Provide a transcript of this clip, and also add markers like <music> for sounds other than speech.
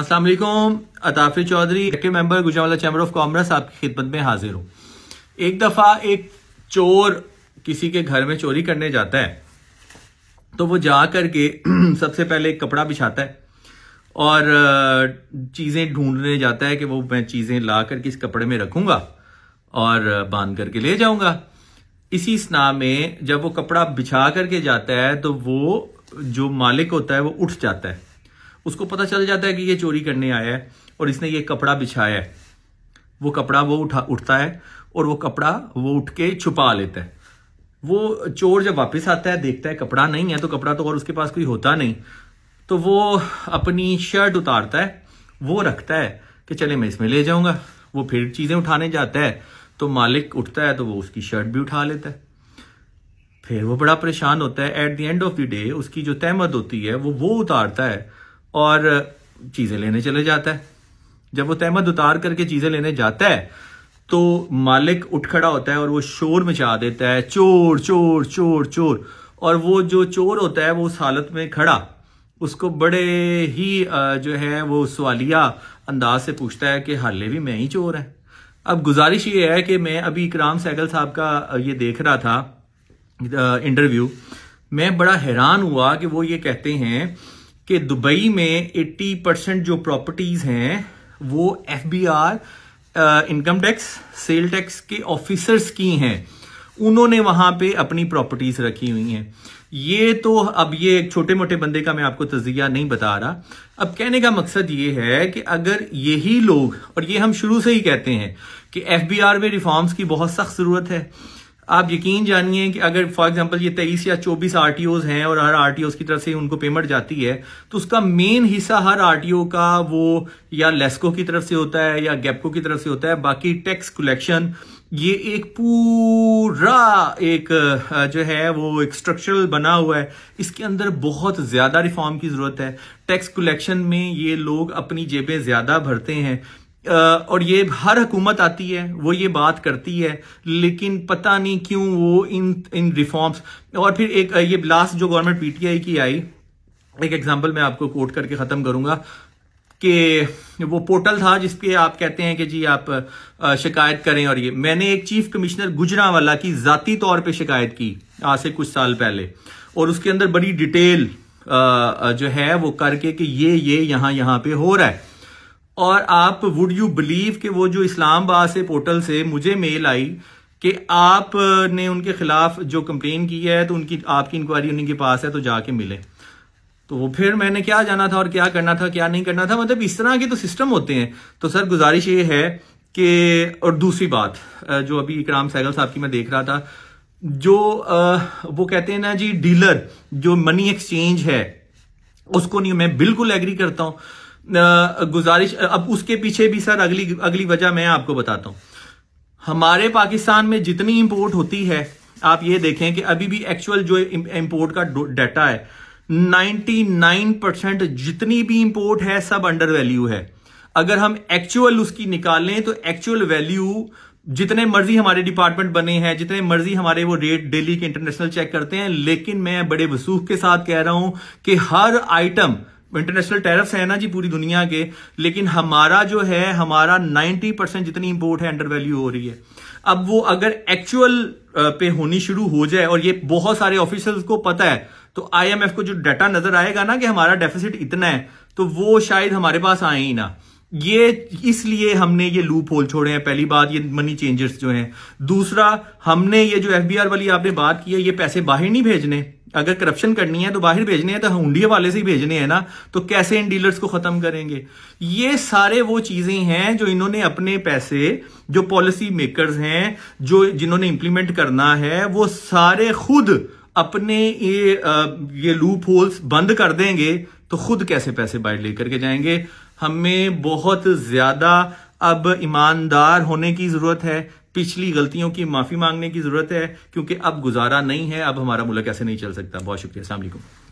वालेकुम अताफी Chaudhry active member Gujranwala Chamber of Commerce आपकी खिदमत में हाजिर हूँ एक दफ़ा एक चोर किसी के घर में चोरी करने जाता है तो वो जा करके <clears throat> सबसे पहले एक कपड़ा बिछाता है और चीज़ें ढूंढने जाता है कि वो मैं चीज़ें ला कर किस कपड़े में रखूँगा और बांध करके ले जाऊँगा इसी स्ना में जब वो कपड़ा बिछा करके जाता है तो वो जो मालिक होता है वो उठ जाता है उसको पता चल जाता है कि ये चोरी करने आया है और इसने ये कपड़ा बिछाया है वो कपड़ा वो उठा उठता है और वो कपड़ा वो उठ के छुपा लेता है वो चोर जब वापस आता है देखता है कपड़ा नहीं है तो कपड़ा तो और उसके पास कोई होता नहीं तो वो अपनी शर्ट उतारता है वो रखता है कि चले मैं इसमें ले जाऊंगा वो फिर चीज़ें उठाने जाता है तो मालिक उठता है तो वो उसकी शर्ट भी उठा लेता है फिर वो बड़ा परेशान होता है at the end of the day उसकी जो तहमद होती है वो वो उतारता है और चीज़ें लेने चले जाता है जब वो तहमद उतार करके चीज़ें लेने जाता है तो मालिक उठ खड़ा होता है और वो शोर मचा देता है चोर चोर चोर चोर और वो जो चोर होता है वो उस हालत में खड़ा उसको बड़े ही जो है वो सवालिया अंदाज से पूछता है कि हाले भी मैं ही चोर है अब गुजारिश ये है कि मैं अभी इकराम सैगल साहब का ये देख रहा था इंटरव्यू मैं बड़ा हैरान हुआ कि वो ये कहते हैं कि दुबई में 80 परसेंट जो प्रॉपर्टीज हैं वो F B R income tax sale tax के ऑफिसर्स की हैं उन्होंने वहां पे अपनी प्रॉपर्टीज रखी हुई हैं ये तो अब ये एक छोटे मोटे बंदे का मैं आपको तजिया नहीं बता रहा अब कहने का मकसद ये है कि अगर यही लोग और ये हम शुरू से ही कहते हैं कि एफ में रिफॉर्म्स की बहुत सख्त जरूरत है आप यकीन जानिए कि अगर फॉर एग्जांपल ये तेईस या चौबीस आर हैं और हर आर की तरफ से उनको पेमेंट जाती है तो उसका मेन हिस्सा हर आर का वो या लेस्को की तरफ से होता है या गैपको की तरफ से होता है बाकी टैक्स कलेक्शन ये एक पूरा एक जो है वो एक स्ट्रक्चरल बना हुआ है इसके अंदर बहुत ज़्यादा रिफॉर्म की ज़रूरत है टैक्स कलेक्शन में ये लोग अपनी जेबें ज़्यादा भरते हैं और ये हर हुकूमत आती है वो ये बात करती है लेकिन पता नहीं क्यों वो इन इन रिफॉर्म्स और फिर एक ये लास्ट जो गवर्नमेंट पीटीआई की आई एक एग्जांपल मैं आपको कोट करके ख़त्म करूंगा कि वो पोर्टल था जिसके आप कहते हैं कि जी आप शिकायत करें और ये मैंने एक चीफ कमिश्नर गुजरावाला की ज़ाती तौर पे शिकायत की आज से कुछ साल पहले और उसके अंदर बड़ी डिटेल जो है वो करके कि ये ये यहां यहां पे हो रहा है और आप वुड यू बिलीव कि वो जो इस्लामाबाद से पोर्टल से मुझे मेल आई कि आपने उनके खिलाफ जो कंप्लेन की है तो उनकी आपकी इंक्वायरी उन्हीं के पास है तो जाके मिले तो वो फिर मैंने क्या जाना था और क्या करना था क्या नहीं करना था मतलब इस तरह के तो सिस्टम होते हैं तो सर गुजारिश ये है कि और दूसरी बात जो अभी इकराम सैगल साहब की मैं देख रहा था जो वो कहते हैं ना जी डीलर जो मनी एक्सचेंज है उसको नहीं मैं बिल्कुल एग्री करता हूं गुजारिश अब उसके पीछे भी सर अगली अगली वजह मैं आपको बताता हूं हमारे पाकिस्तान में जितनी इंपोर्ट होती है आप ये देखें कि अभी भी एक्चुअल जो इंपोर्ट का डाटा है 99 परसेंट जितनी भी इंपोर्ट है सब अंडर वैल्यू है अगर हम एक्चुअल उसकी निकालें तो एक्चुअल वैल्यू जितने मर्जी हमारे डिपार्टमेंट बने हैं जितने मर्जी हमारे वो रेट डेली के इंटरनेशनल चेक करते हैं लेकिन मैं बड़े वसूख के साथ कह रहा हूं कि हर आइटम इंटरनेशनल टैरिफ्स हैं ना जी पूरी दुनिया के लेकिन हमारा जो है हमारा 90 परसेंट जितनी इंपोर्ट है अंडर वैल्यू हो रही है अब वो अगर एक्चुअल पे होनी शुरू हो जाए और ये बहुत सारे ऑफिसर्स को पता है तो आईएमएफ को जो डाटा नजर आएगा ना कि हमारा डेफिसिट इतना है तो वो शायद हमारे पास आए ही ना ये इसलिए हमने ये लूप होल छोड़े हैं पहली बात ये मनी चेंजर्स जो हैं दूसरा हमने ये जो एफबीआर वाली आपने बात की है ये पैसे बाहर नहीं भेजने अगर करप्शन करनी है तो बाहर भेजने हैं तो हुंडिये वाले से ही भेजने हैं ना तो कैसे इन डीलर्स को खत्म करेंगे ये सारे वो चीजें हैं जो इन्होंने अपने पैसे जो पॉलिसी मेकर्स हैं जो जिन्होंने इंप्लीमेंट करना है वो सारे खुद अपने ये ये लूप होल्स बंद कर देंगे तो खुद कैसे पैसे बाहर लेकर के जाएंगे हमें बहुत ज्यादा अब ईमानदार होने की जरूरत है पिछली गलतियों की माफी मांगने की जरूरत है क्योंकि अब गुजारा नहीं है अब हमारा मुल्क ऐसे नहीं चल सकता बहुत शुक्रिया असल